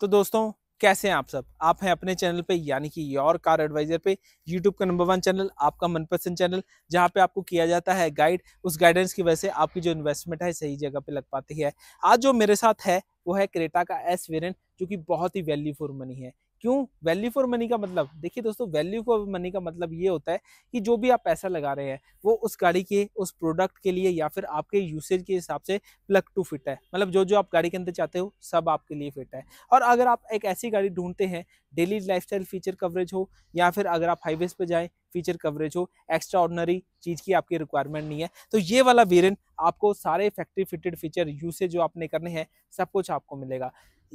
तो दोस्तों कैसे हैं आप सब आप हैं अपने चैनल पे यानी कि योर कार एडवाइजर पे यूट्यूब का नंबर वन चैनल आपका मनपसंद चैनल जहाँ पे आपको किया जाता है गाइड उस गाइडेंस की वजह से आपकी जो इन्वेस्टमेंट है सही जगह पे लग पाती है आज जो मेरे साथ है वो है क्रेटा का एस वेरियंट जो कि बहुत ही वैल्यू फॉर मनी है क्यों वैल्यू फॉर मनी का मतलब देखिए दोस्तों वैल्यू फॉर मनी का मतलब ये होता है कि जो भी आप पैसा लगा रहे हैं वो उस गाड़ी के उस प्रोडक्ट के लिए या फिर आपके यूसेज के हिसाब से प्लग टू फिट है मतलब जो जो आप गाड़ी के अंदर चाहते हो सब आपके लिए फिट है और अगर आप एक ऐसी गाड़ी ढूंढते हैं डेली लाइफ फीचर कवरेज हो या फिर अगर आप हाईवेज पर जाएँ फीचर कवरेज हो एक्स्ट्रा ऑर्डनरी चीज़ की आपकी रिक्वायरमेंट नहीं है तो ये वाला वेरियंट आपको सारे फैक्ट्री फिटेड फीचर यूसेज जो आपने करने हैं सब कुछ आपको मिलेगा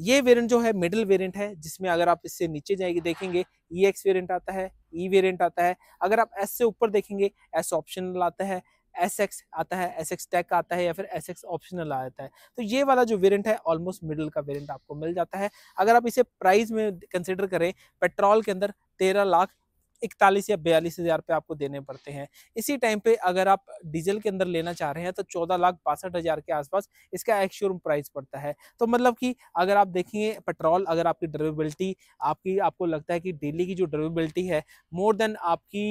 ये वेरिएंट जो है मिडिल वेरिएंट है जिसमें अगर आप इससे नीचे जाएंगे देखेंगे ई एक्स वेरियंट आता है ई e वेरियंट आता है अगर आप एस से ऊपर देखेंगे एस ऑप्शनल आता है एस एक्स आता है एस एक्स टैक आता है या फिर एस एक्स ऑप्शनल आता है तो ये वाला जो वेरिएंट है ऑलमोस्ट मिडिल का वेरिएंट आपको मिल जाता है अगर आप इसे प्राइस में कंसिडर करें पेट्रोल के अंदर तेरह लाख इकतालीस या बयालीस हज़ार रुपये आपको देने पड़ते हैं इसी टाइम पे अगर आप डीजल के अंदर लेना चाह रहे हैं तो चौदह लाख बासठ हज़ार के आसपास इसका एक्शोरूम प्राइस पड़ता है तो मतलब कि अगर आप देखेंगे पेट्रोल अगर आपकी ड्राइवेबिलिटी आपकी आपको लगता है कि डेली की जो ड्राइवेबिलिटी है मोर देन आपकी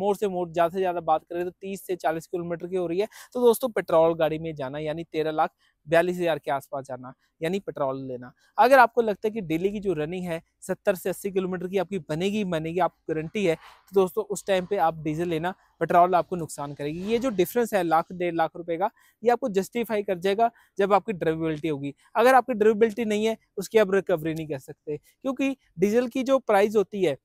मोर से मोर ज़्यादा से ज़्यादा बात करें तो तीस से चालीस किलोमीटर की हो रही है तो दोस्तों पेट्रोल गाड़ी में जाना यानी तेरह लाख बयालीस हज़ार के आसपास जाना यानी पेट्रोल लेना अगर आपको लगता है कि डेली की जो रनिंग है सत्तर से अस्सी किलोमीटर की आपकी बनेगी बनेगी आपको गारंटी है तो दोस्तों उस टाइम पर आप डीजल लेना पेट्रोल आपको नुकसान करेगी ये जो डिफरेंस है लाख डेढ़ लाख रुपए का ये आपको जस्टिफाई कर जाएगा जब आपकी ड्राइवेबिलिटी होगी अगर आपकी ड्राइवेबिलिटी नहीं है उसकी आप रिकवरी नहीं कर सकते क्योंकि डीजल की जो प्राइस होती है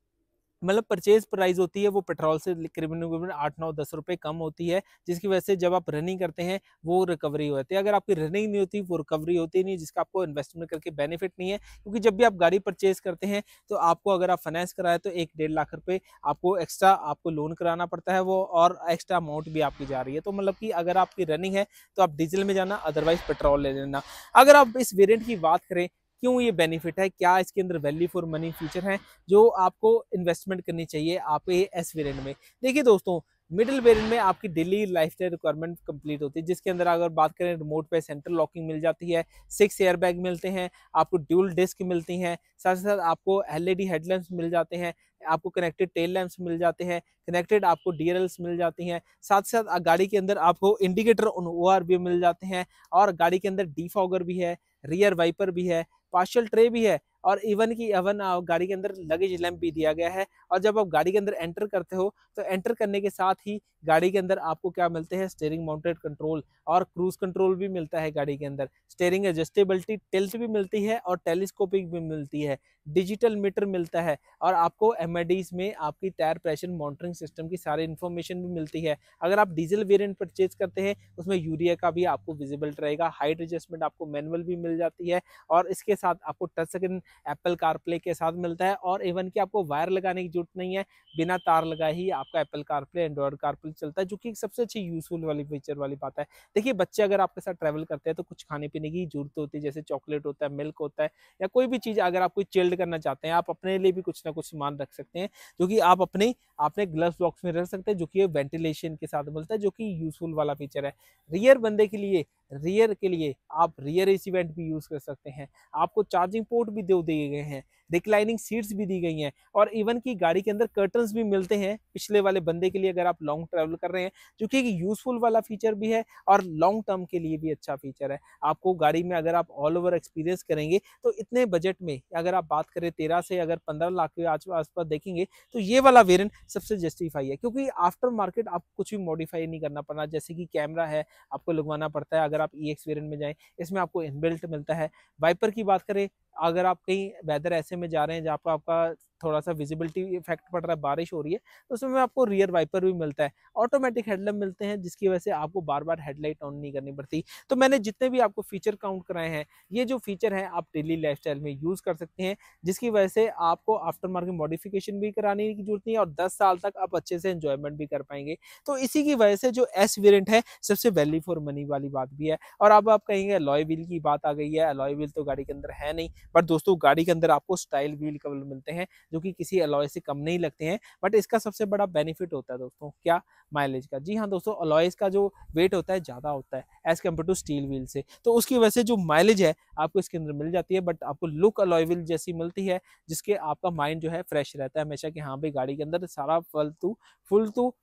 मतलब परचेज प्राइस होती है वो पेट्रोल से करीबन करीबन आठ नौ दस रुपये कम होती है जिसकी वजह से जब आप रनिंग करते हैं वो रिकवरी होती है अगर आपकी रनिंग नहीं होती वो रिकवरी होती नहीं जिसका आपको इन्वेस्टमेंट करके बेनिफिट नहीं है क्योंकि जब भी आप गाड़ी परचेज करते हैं तो आपको अगर आप फाइनेंस कराए तो एक डेढ़ लाख रुपये आपको एक्स्ट्रा आपको लोन कराना पड़ता है वो और एक्स्ट्रा अमाउंट भी आपकी जा रही है तो मतलब कि अगर आपकी रनिंग है तो आप डीजल में जाना अदरवाइज पेट्रोल ले लेना अगर आप इस वेरियंट की बात करें क्यों ये बेनिफिट है क्या इसके अंदर वैल्यू फॉर मनी फीचर हैं जो आपको इन्वेस्टमेंट करनी चाहिए आपके एस वेरियंट में देखिए दोस्तों मिडिल वेरियंट में आपकी डेली लाइफस्टाइल रिक्वायरमेंट कंप्लीट होती है जिसके अंदर अगर बात करें रिमोट पे सेंट्रल लॉकिंग मिल जाती है सिक्स एयर बैग मिलते हैं आपको ड्यूल डिस्क मिलती हैं साथ ही साथ आपको एल हेडलैम्प्स e मिल जाते हैं आपको कनेक्टेड टेल लैम्प्स मिल जाते हैं कनेक्टेड आपको डी मिल जाती हैं साथ ही साथ गाड़ी के अंदर आपको इंडिकेटर ओ भी मिल जाते हैं और गाड़ी के अंदर डी भी है रियर वाइपर भी है पार्शियल ट्रे भी है और इवन की एवन गाड़ी के अंदर लगेज लैम्प भी दिया गया है और जब आप गाड़ी के अंदर एंटर करते हो तो एंटर करने के साथ ही गाड़ी के अंदर आपको क्या मिलते हैं स्टेयरिंग माउंटेड कंट्रोल और क्रूज कंट्रोल भी मिलता है गाड़ी के अंदर स्टेयरिंग एडजस्टेबिलिटी टेल्ट भी मिलती है और टेलीस्कोपिक भी मिलती है डिजिटल मीटर मिलता है और आपको एम में आपकी टायर प्रेशर मॉनिटरिंग सिस्टम की सारी इन्फॉर्मेशन भी मिलती है अगर आप डीजल वेरियंट परचेज करते हैं उसमें यूरिया का भी आपको विजिबल रहेगा हाइट एडजस्टमेंट आपको मैनुअल भी मिल जाती है और इसके साथ आपको टच स्क्रीन एप्पल कारप्ले के साथ मिलता है और इवन कि आपको वायर लगाने की जरूरत नहीं है बिना तार लगा ही आपका एप्पल कारप्ले एंड्रॉयड कारप्ले चलता है जो कि सबसे अच्छी यूजफुल वाली फीचर वाली बात है देखिए बच्चे अगर आपके साथ ट्रैवल करते हैं तो कुछ खाने पीने की जरूरत होती है जैसे चॉकलेट होता है मिल्क होता है या कोई भी चीज़ अगर आप कोई चिल्ड करना चाहते हैं आप अपने लिए भी कुछ ना कुछ सामान रख सकते हैं जो कि आप अपने आपने ग्लव्स बॉक्स में रख सकते हैं जो कि वेंटिलेशन के साथ मिलता है जो कि यूजफुल वाला फीचर है रियर बंदे के लिए रियर के लिए आप रियर वेंट भी यूज़ कर सकते हैं आपको चार्जिंग पोर्ट भी दे दिए गए हैं रिक्लाइनिंग सीट्स भी दी गई हैं और इवन की गाड़ी के अंदर कर्टन्स भी मिलते हैं पिछले वाले बंदे के लिए अगर आप लॉन्ग ट्रैवल कर रहे हैं जो कि एक यूज़फुल वाला फीचर भी है और लॉन्ग टर्म के लिए भी अच्छा फीचर है आपको गाड़ी में अगर आप ऑल ओवर एक्सपीरियंस करेंगे तो इतने बजट में अगर आप बात करें तेरह से अगर पंद्रह लाख के आस पास देखेंगे तो ये वाला वेरियंट सबसे जस्टिफाई है क्योंकि आफ्टर मार्केट आपको कुछ भी मॉडिफाई नहीं करना पड़ना जैसे कि कैमरा है आपको लगवाना पड़ता है अगर आप ई एक्स वेरियंट में जाएँ इसमें आपको इनबिल्ट मिलता है वाइपर की बात करें अगर आप कहीं वेदर ऐसे में जा रहे हैं जहाँ पर आपका थोड़ा सा विजिबिलिटी इफेक्ट पड़ रहा है बारिश हो रही है तो उसमें आपको रियर वाइपर भी मिलता है ऑटोमेटिक हेडलैम्प मिलते हैं जिसकी वजह से आपको बार बार हेडलाइट ऑन नहीं करनी पड़ती तो मैंने जितने भी आपको फीचर काउंट कराए हैं ये जो फीचर हैं आप डेली लाइफ में यूज़ कर सकते हैं जिसकी वजह से आपको आफ्टर मार्केट मॉडिफिकेशन भी कराने की जरूरत नहीं है और दस साल तक आप अच्छे से इन्जॉयमेंट भी कर पाएंगे तो इसी की वजह से जो एस वेरियंट है सबसे वैल्यू फॉर मनी वाली बात भी है और अब आप कहेंगे अलॉय व्हील की बात आ गई है अलॉय व्हील तो गाड़ी के अंदर है नहीं बट दोस्तों गाड़ी के अंदर आपको स्टाइल व्हील कवर मिलते हैं जो कि किसी अलॉय से कम नहीं लगते हैं बट इसका सबसे बड़ा बेनिफिट होता है दोस्तों क्या माइलेज का जी हाँ दोस्तों अलॉयज का जो वेट होता है ज़्यादा होता है as compare to steel wheel से तो उसकी वजह से जो माइलेज है आपको इसके अंदर मिल जाती है बट आपको लुक अलॉय व्हील जैसी मिलती है जिसके आपका माइंड जो है फ्रेश रहता है हमेशा कि हाँ भाई गाड़ी के अंदर सारा फलतू फुलतू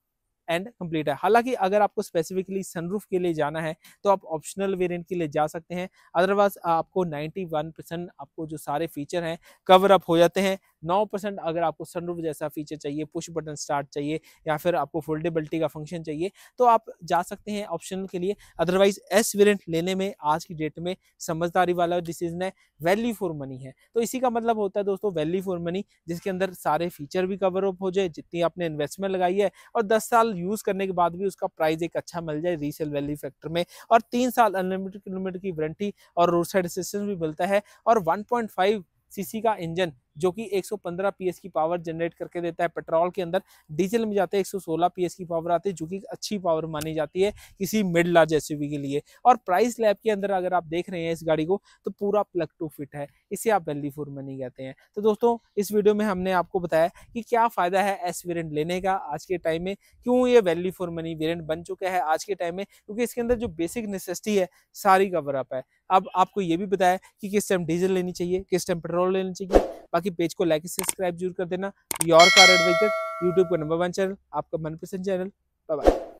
एंड कंप्लीट है हालांकि अगर आपको स्पेसिफिकली सनरूफ के लिए जाना है तो आप ऑप्शनल वेरिएंट के लिए जा सकते हैं अदरवाइज आपको 91 परसेंट आपको जो सारे फीचर हैं कवर अप हो जाते हैं नौ परसेंट अगर आपको सनरूफ जैसा फीचर चाहिए पुश बटन स्टार्ट चाहिए या फिर आपको फोल्डेबिलिटी का फंक्शन चाहिए तो आप जा सकते हैं ऑप्शन के लिए अदरवाइज एस वेरियंट लेने में आज की डेट में समझदारी वाला डिसीजन है वैल्यू फॉर मनी है तो इसी का मतलब होता है दोस्तों वैल्यू फॉर मनी जिसके अंदर सारे फीचर भी कवर अप हो जाए जितनी आपने इन्वेस्टमेंट लगाई है और दस साल यूज़ करने के बाद भी उसका प्राइस एक अच्छा मिल जाए रीसेल वैल्यू फैक्टर में और तीन साल अनलिमिटेड किलोमीटर की वारंटी और रोड साइड असिस्टेंस भी मिलता है और 1.5 सीसी का इंजन जो कि 115 पीएस की पावर जनरेट करके देता है पेट्रोल के अंदर डीजल में जाते हैं 116 पीएस की पावर आती है जो कि अच्छी पावर मानी जाती है किसी मिड लार्ज एस के लिए और प्राइस लैब के अंदर अगर आप देख रहे हैं इस गाड़ी को तो पूरा प्लग टू फिट है इसे आप वैल्यू फोर मनी कहते हैं तो दोस्तों इस वीडियो में हमने आपको बताया कि क्या फ़ायदा है एस वेरियंट लेने का आज के टाइम में क्यों ये वैल्यू फोर मनी वेरियंट बन चुका है आज के टाइम में क्योंकि इसके अंदर जो बेसिक नेसेसिटी है सारी कवरअप है अब आपको ये भी बताया कि किस टाइम डीजल लेनी चाहिए किस टाइम पेट्रोल लेनी चाहिए बाकी पेज को लाइक सब्सक्राइब जरूर कर देना योर कार एडवेंचर यूट्यूब का नंबर वन चैनल आपका मनपसंद चैनल बाय